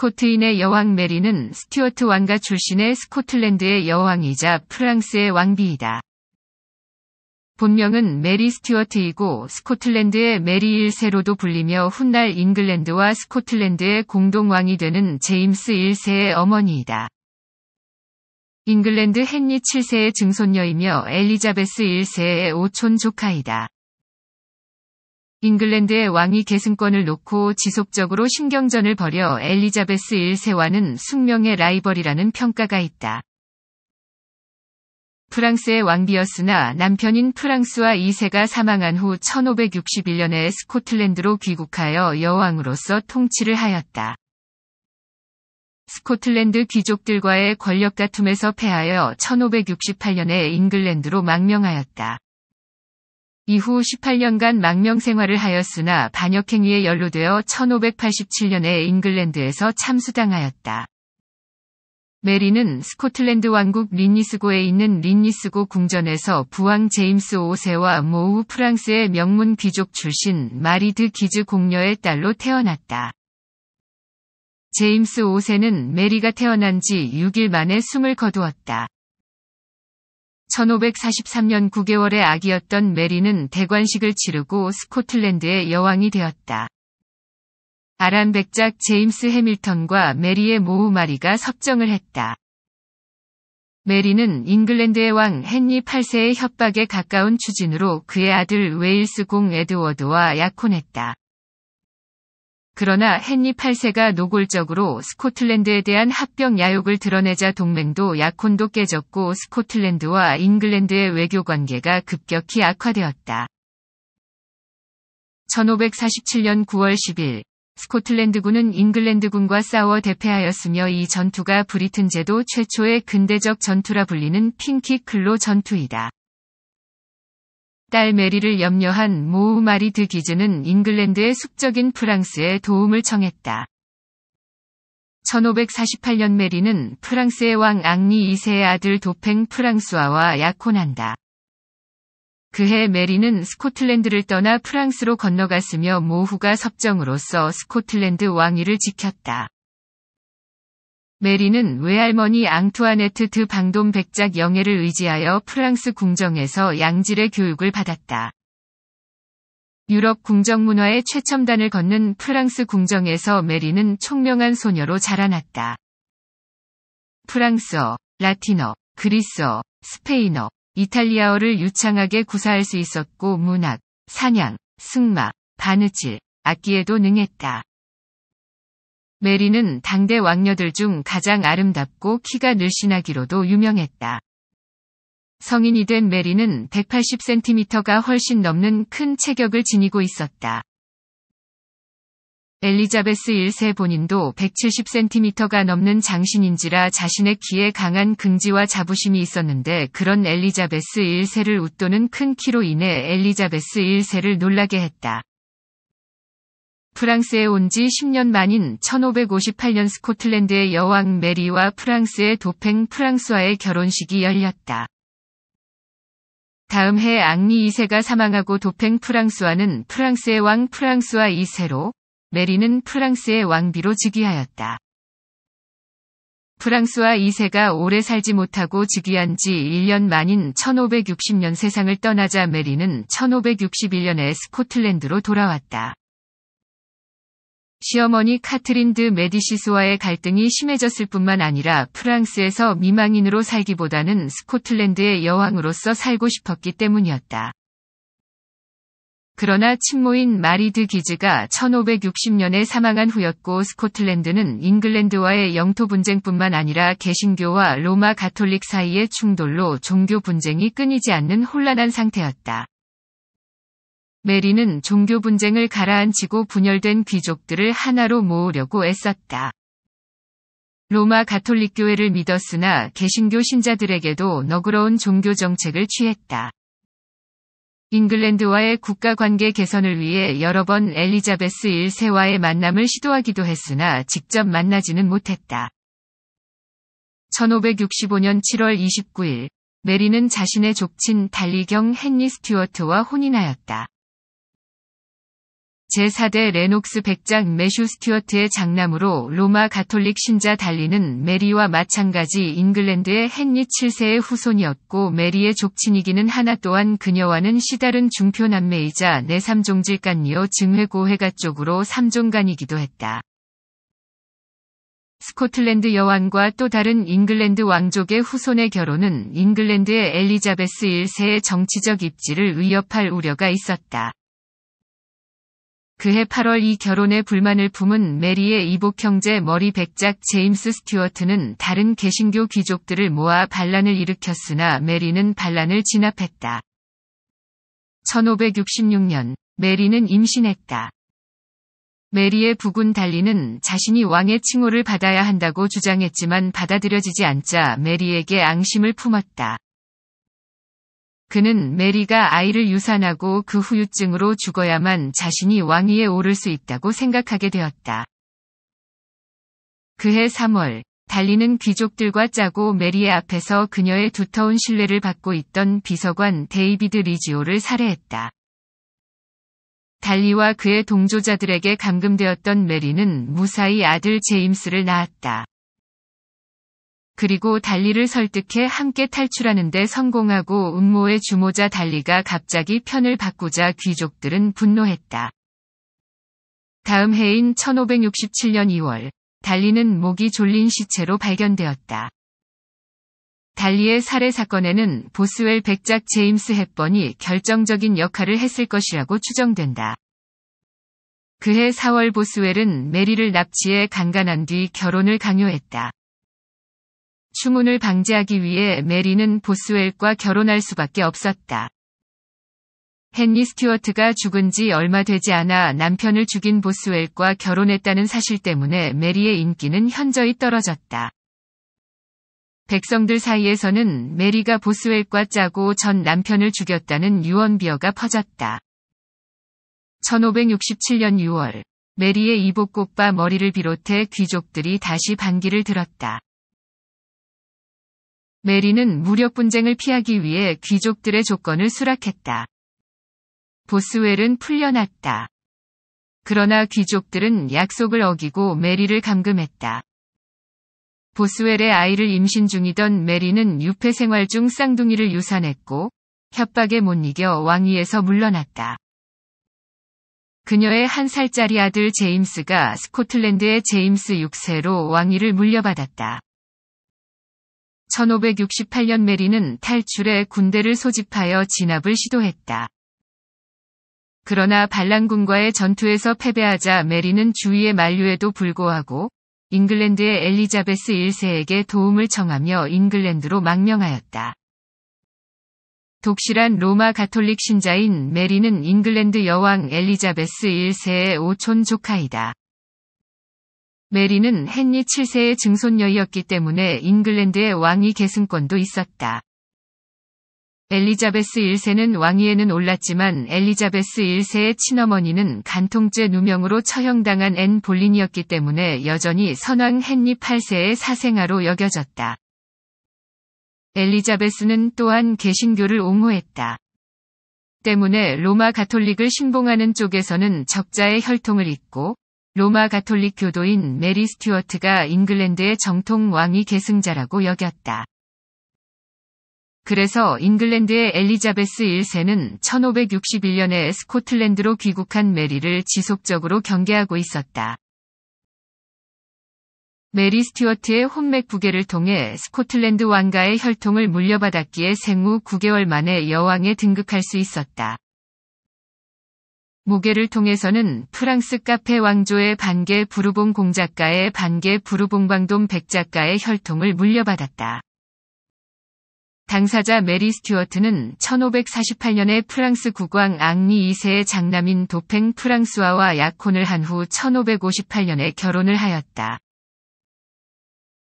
스코트인의 여왕 메리는 스튜어트 왕가 출신의 스코틀랜드의 여왕이자 프랑스의 왕비이다. 본명은 메리 스튜어트이고 스코틀랜드의 메리 1세로도 불리며 훗날 잉글랜드와 스코틀랜드의 공동왕이 되는 제임스 1세의 어머니이다. 잉글랜드 헨리 7세의 증손녀이며 엘리자베스 1세의 오촌 조카이다. 잉글랜드의 왕위 계승권을 놓고 지속적으로 신경전을 벌여 엘리자베스 1세와는 숙명의 라이벌이라는 평가가 있다. 프랑스의 왕비였으나 남편인 프랑스와 2세가 사망한 후 1561년에 스코틀랜드로 귀국하여 여왕으로서 통치를 하였다. 스코틀랜드 귀족들과의 권력 다툼에서 패하여 1568년에 잉글랜드로 망명하였다. 이후 18년간 망명 생활을 하였으나 반역행위에 연루되어 1587년에 잉글랜드에서 참수당하였다. 메리는 스코틀랜드 왕국 린니스고에 있는 린니스고 궁전에서 부왕 제임스 5세와 모우 프랑스의 명문 귀족 출신 마리드 기즈 공녀의 딸로 태어났다. 제임스 5세는 메리가 태어난 지 6일 만에 숨을 거두었다. 1543년 9개월의 아기였던 메리는 대관식을 치르고 스코틀랜드의 여왕이 되었다. 아란 백작 제임스 해밀턴과 메리의 모후 마리가 섭정을 했다. 메리는 잉글랜드의 왕 헨리 8세의 협박에 가까운 추진으로 그의 아들 웨일스 공 에드워드와 약혼했다. 그러나 헨리 8세가 노골적으로 스코틀랜드에 대한 합병 야욕을 드러내자 동맹도 약혼도 깨졌고 스코틀랜드와 잉글랜드의 외교 관계가 급격히 악화되었다. 1547년 9월 10일 스코틀랜드군은 잉글랜드군과 싸워 대패하였으며 이 전투가 브리튼 제도 최초의 근대적 전투라 불리는 핑키클로 전투이다. 딸 메리를 염려한 모우 마리 드 기즈는 잉글랜드의 숙적인 프랑스에 도움을 청했다. 1548년 메리는 프랑스의 왕 앙리 2세의 아들 도팽 프랑스아와 약혼한다. 그해 메리는 스코틀랜드를 떠나 프랑스로 건너갔으며 모후가 섭정으로서 스코틀랜드 왕위를 지켰다. 메리는 외할머니 앙투아네트 드 방돔 백작 영예를 의지하여 프랑스 궁정에서 양질의 교육을 받았다. 유럽 궁정 문화의 최첨단을 걷는 프랑스 궁정에서 메리는 총명한 소녀로 자라났다. 프랑스어, 라틴어, 그리스어, 스페인어, 이탈리아어를 유창하게 구사할 수 있었고 문학, 사냥, 승마, 바느질, 악기에도 능했다. 메리는 당대 왕녀들 중 가장 아름답고 키가 늘씬하기로도 유명했다. 성인이 된 메리는 180cm가 훨씬 넘는 큰 체격을 지니고 있었다. 엘리자베스 1세 본인도 170cm가 넘는 장신인지라 자신의 키에 강한 긍지와 자부심이 있었는데 그런 엘리자베스 1세를 웃도는 큰 키로 인해 엘리자베스 1세를 놀라게 했다. 프랑스에 온 지 10년 만인 1558년 스코틀랜드의 여왕 메리와 프랑스의 도팽 프랑스와의 결혼식이 열렸다. 다음 해 앙리 2세가 사망하고 도팽 프랑스와는 프랑스의 왕 프랑스와 2세로 메리는 프랑스의 왕비로 즉위하였다. 프랑스와 2세가 오래 살지 못하고 즉위한 지 1년 만인 1560년 세상을 떠나자 메리는 1561년에 스코틀랜드로 돌아왔다. 시어머니 카트린 드 메디시스와의 갈등이 심해졌을 뿐만 아니라 프랑스에서 미망인으로 살기보다는 스코틀랜드의 여왕으로서 살고 싶었기 때문이었다. 그러나 친모인 마리드 기즈가 1560년에 사망한 후였고 스코틀랜드는 잉글랜드와의 영토 분쟁뿐만 아니라 개신교와 로마 가톨릭 사이의 충돌로 종교 분쟁이 끊이지 않는 혼란한 상태였다. 메리는 종교 분쟁을 가라앉히고 분열된 귀족들을 하나로 모으려고 애썼다. 로마 가톨릭교회를 믿었으나 개신교 신자들에게도 너그러운 종교 정책을 취했다. 잉글랜드와의 국가 관계 개선을 위해 여러 번 엘리자베스 1세와의 만남을 시도하기도 했으나 직접 만나지는 못했다. 1565년 7월 29일, 메리는 자신의 족친 달리경 헨리 스튜어트와 혼인하였다. 제4대 레녹스 백장 메슈 스튜어트의 장남으로 로마 가톨릭 신자 달리는 메리와 마찬가지 잉글랜드의 헨리 7세의 후손이었고 메리의 족친이기는 하나 또한 그녀와는 시다른 중표 남매이자 내삼종질간이어 증회고회가 쪽으로 삼종간이기도 했다. 스코틀랜드 여왕과 또 다른 잉글랜드 왕족의 후손의 결혼은 잉글랜드의 엘리자베스 1세의 정치적 입지를 위협할 우려가 있었다. 그해 8월 이 결혼에 불만을 품은 메리의 이복 형제 머리 백작 제임스 스튜어트는 다른 개신교 귀족들을 모아 반란을 일으켰으나 메리는 반란을 진압했다. 1566년 메리는 임신했다. 메리의 부군 달리는 자신이 왕의 칭호를 받아야 한다고 주장했지만 받아들여지지 않자 메리에게 앙심을 품었다. 그는 메리가 아이를 유산하고 그 후유증으로 죽어야만 자신이 왕위에 오를 수 있다고 생각하게 되었다. 그해 3월, 달리는 귀족들과 짜고 메리의 앞에서 그녀의 두터운 신뢰를 받고 있던 비서관 데이비드 리지오를 살해했다. 달리와 그의 동조자들에게 감금되었던 메리는 무사히 아들 제임스를 낳았다. 그리고 달리를 설득해 함께 탈출하는데 성공하고 음모의 주모자 달리가 갑자기 편을 바꾸자 귀족들은 분노했다. 다음 해인 1567년 2월, 달리는 목이 졸린 시체로 발견되었다. 달리의 살해 사건에는 보스웰 백작 제임스 헵번이 결정적인 역할을 했을 것이라고 추정된다. 그해 4월 보스웰은 메리를 납치해 강간한 뒤 결혼을 강요했다. 추문을 방지하기 위해 메리는 보스웰과 결혼할 수밖에 없었다. 헨리 스튜어트가 죽은 지 얼마 되지 않아 남편을 죽인 보스웰과 결혼했다는 사실 때문에 메리의 인기는 현저히 떨어졌다. 백성들 사이에서는 메리가 보스웰과 짜고 전 남편을 죽였다는 유언비어가 퍼졌다. 1567년 6월, 메리의 이복꽃과 머리를 비롯해 귀족들이 다시 반기를 들었다. 메리는 무력 분쟁을 피하기 위해 귀족들의 조건을 수락했다. 보스웰은 풀려났다. 그러나 귀족들은 약속을 어기고 메리를 감금했다. 보스웰의 아이를 임신 중이던 메리는 유폐 생활 중 쌍둥이를 유산했고 협박에 못 이겨 왕위에서 물러났다. 그녀의 한 살짜리 아들 제임스가 스코틀랜드의 제임스 6세로 왕위를 물려받았다. 1568년 메리는 탈출해 군대를 소집하여 진압을 시도했다. 그러나 반란군과의 전투에서 패배하자 메리는 주위의 만류에도 불구하고 잉글랜드의 엘리자베스 1세에게 도움을 청하며 잉글랜드로 망명하였다. 독실한 로마 가톨릭 신자인 메리는 잉글랜드 여왕 엘리자베스 1세의 오촌 조카이다. 메리는 헨리 7세의 증손녀이었기 때문에 잉글랜드의 왕위 계승권도 있었다. 엘리자베스 1세는 왕위에는 올랐지만 엘리자베스 1세의 친어머니는 간통죄 누명으로 처형당한 앤 볼린이었기 때문에 여전히 선왕 헨리 8세의 사생아로 여겨졌다. 엘리자베스는 또한 개신교를 옹호했다. 때문에 로마 가톨릭을 신봉하는 쪽에서는 적자의 혈통을 잇고 로마 가톨릭 교도인 메리 스튜어트가 잉글랜드의 정통 왕위 계승자라고 여겼다. 그래서 잉글랜드의 엘리자베스 1세는 1561년에 스코틀랜드로 귀국한 메리를 지속적으로 경계하고 있었다. 메리 스튜어트의 혼맥 부계를 통해 스코틀랜드 왕가의 혈통을 물려받았기에 생후 9개월 만에 여왕에 등극할 수 있었다. 무게를 통해서는 프랑스 카페 왕조의 반개 부르봉 공작가의 반개 부르봉 방돔 백작가의 혈통을 물려받았다. 당사자 메리 스튜어트는 1548년에 프랑스 국왕 앙리 2세의 장남인 도팽 프랑스와와 약혼을 한 후 1558년에 결혼을 하였다.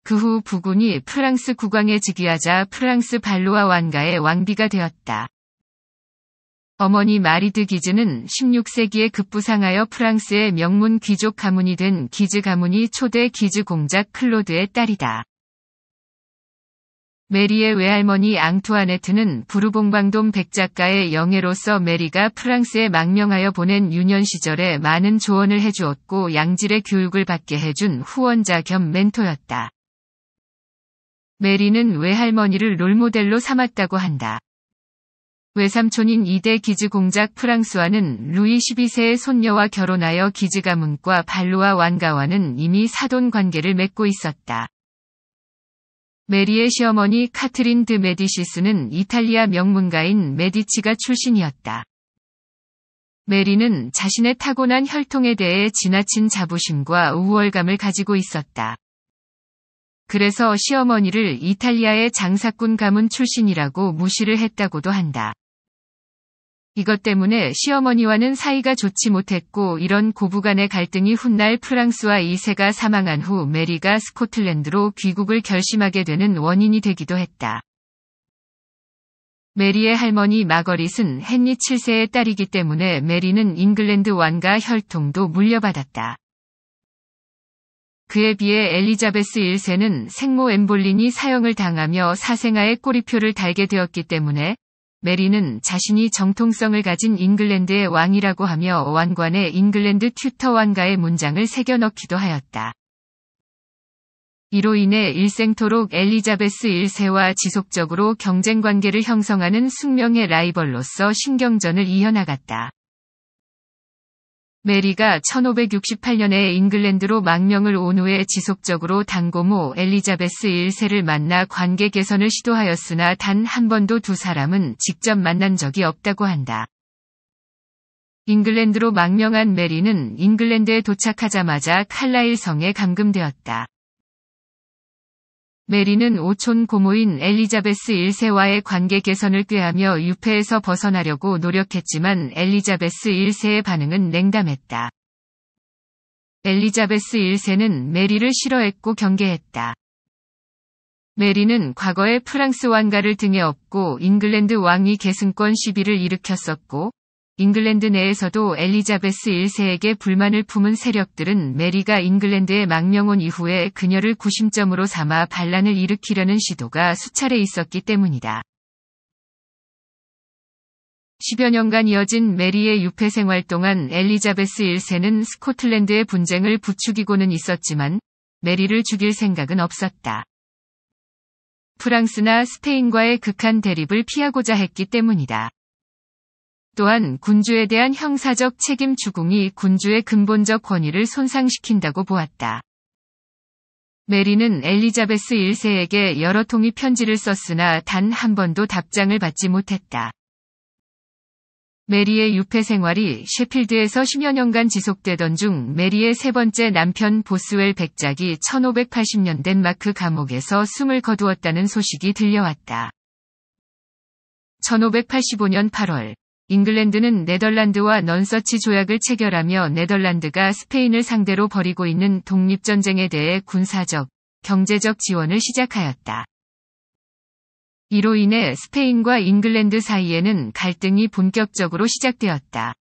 그 후 부군이 프랑스 국왕에 즉위하자 프랑스 발로아 왕가의 왕비가 되었다. 어머니 마리드 기즈는 16세기에 급부상하여 프랑스의 명문 귀족 가문이 된 기즈 가문이 초대 기즈 공작 클로드의 딸이다. 메리의 외할머니 앙투아네트는 부르봉방돔 백작가의 영예로서 메리가 프랑스에 망명하여 보낸 유년 시절에 많은 조언을 해주었고 양질의 교육을 받게 해준 후원자 겸 멘토였다. 메리는 외할머니를 롤모델로 삼았다고 한다. 외삼촌인 이대 기즈 공작 프랑스와는 루이 12세의 손녀와 결혼하여 기즈 가문과 발루아 왕가와는 이미 사돈 관계를 맺고 있었다. 메리의 시어머니 카트린 드 메디시스는 이탈리아 명문가인 메디치가 출신이었다. 메리는 자신의 타고난 혈통에 대해 지나친 자부심과 우월감을 가지고 있었다. 그래서 시어머니를 이탈리아의 장사꾼 가문 출신이라고 무시를 했다고도 한다. 이것 때문에 시어머니와는 사이가 좋지 못했고 이런 고부간의 갈등이 훗날 프랑스와 이세가 사망한 후 메리가 스코틀랜드로 귀국을 결심하게 되는 원인이 되기도 했다. 메리의 할머니 마거릿은 헨리 7세의 딸이기 때문에 메리는 잉글랜드 왕가 혈통도 물려받았다. 그에 비해 엘리자베스 1세는 생모 엠볼린이 사형을 당하며 사생아의 꼬리표를 달게 되었기 때문에 메리는 자신이 정통성을 가진 잉글랜드의 왕이라고 하며 왕관에 잉글랜드 튜터 왕가의 문장을 새겨 넣기도 하였다. 이로 인해 일생토록 엘리자베스 1세와 지속적으로 경쟁 관계를 형성하는 숙명의 라이벌로서 신경전을 이어나갔다. 메리가 1568년에 잉글랜드로 망명을 온 후에 지속적으로 당고모 엘리자베스 1세를 만나 관계 개선을 시도하였으나 단 한 번도 두 사람은 직접 만난 적이 없다고 한다. 잉글랜드로 망명한 메리는 잉글랜드에 도착하자마자 칼라일 성에 감금되었다. 메리는 오촌 고모인 엘리자베스 1세와의 관계 개선을 꾀하며 유폐에서 벗어나려고 노력했지만 엘리자베스 1세의 반응은 냉담했다. 엘리자베스 1세는 메리를 싫어했고 경계했다. 메리는 과거에 프랑스 왕가를 등에 업고 잉글랜드 왕위 계승권 시비를 일으켰었고 잉글랜드 내에서도 엘리자베스 1세에게 불만을 품은 세력들은 메리가 잉글랜드에 망명온 이후에 그녀를 구심점으로 삼아 반란을 일으키려는 시도가 수차례 있었기 때문이다. 10여 년간 이어진 메리의 유폐 생활 동안 엘리자베스 1세는 스코틀랜드의 분쟁을 부추기고는 있었지만 메리를 죽일 생각은 없었다. 프랑스나 스페인과의 극한 대립을 피하고자 했기 때문이다. 또한 군주에 대한 형사적 책임 추궁이 군주의 근본적 권위를 손상시킨다고 보았다. 메리는 엘리자베스 1세에게 여러 통의 편지를 썼으나 단 한 번도 답장을 받지 못했다. 메리의 유폐 생활이 셰필드에서 10여 년간 지속되던 중 메리의 세 번째 남편 보스웰 백작이 1580년 덴마크 감옥에서 숨을 거두었다는 소식이 들려왔다. 1585년 8월 잉글랜드는 네덜란드와 넌서치 조약을 체결하며 네덜란드가 스페인을 상대로 벌이고 있는 독립전쟁에 대해 군사적, 경제적 지원을 시작하였다. 이로 인해 스페인과 잉글랜드 사이에는 갈등이 본격적으로 시작되었다.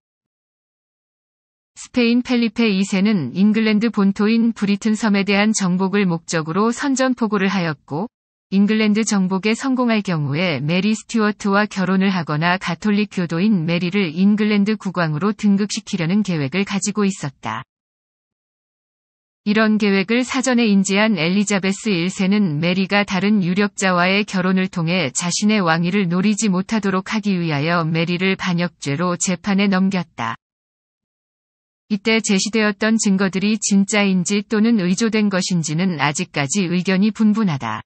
스페인 펠리페 2세는 잉글랜드 본토인 브리튼 섬에 대한 정복을 목적으로 선전포고를 하였고, 잉글랜드 정복에 성공할 경우에 메리 스튜어트와 결혼을 하거나 가톨릭 교도인 메리를 잉글랜드 국왕으로 등극시키려는 계획을 가지고 있었다. 이런 계획을 사전에 인지한 엘리자베스 1세는 메리가 다른 유력자와의 결혼을 통해 자신의 왕위를 노리지 못하도록 하기 위하여 메리를 반역죄로 재판에 넘겼다. 이때 제시되었던 증거들이 진짜인지 또는 의조된 것인지는 아직까지 의견이 분분하다.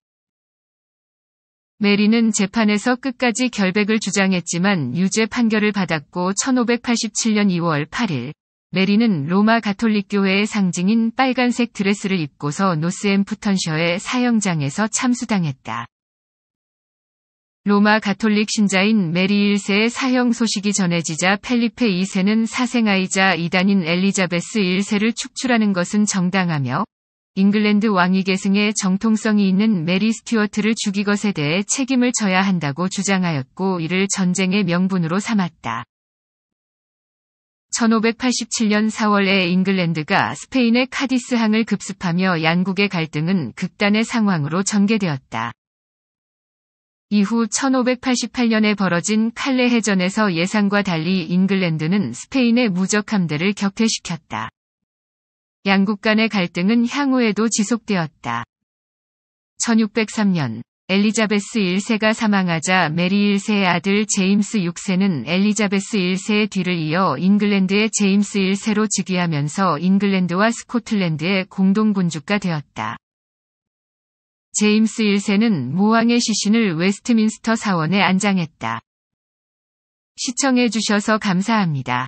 메리는 재판에서 끝까지 결백을 주장했지만 유죄 판결을 받았고 1587년 2월 8일 메리는 로마 가톨릭 교회의 상징인 빨간색 드레스를 입고서 노스앰프턴셔의 사형장에서 참수당했다. 로마 가톨릭 신자인 메리 1세의 사형 소식이 전해지자 펠리페 2세는 사생아이자 이단인 엘리자베스 1세를 축출하는 것은 정당하며 잉글랜드 왕위 계승에 정통성이 있는 메리 스튜어트를 죽이것에 대해 책임을 져야 한다고 주장하였고 이를 전쟁의 명분으로 삼았다. 1587년 4월에 잉글랜드가 스페인의 카디스항을 급습하며 양국의 갈등은 극단의 상황으로 전개되었다. 이후 1588년에 벌어진 칼레 해전에서 예상과 달리 잉글랜드는 스페인의 무적 함대를 격퇴시켰다. 양국 간의 갈등은 향후에도 지속되었다. 1603년 엘리자베스 1세가 사망하자 메리 1세의 아들 제임스 6세는 엘리자베스 1세의 뒤를 이어 잉글랜드의 제임스 1세로 즉위하면서 잉글랜드와 스코틀랜드의 공동군주가 되었다. 제임스 1세는 모왕의 시신을 웨스트민스터 사원에 안장했다. 시청해주셔서 감사합니다.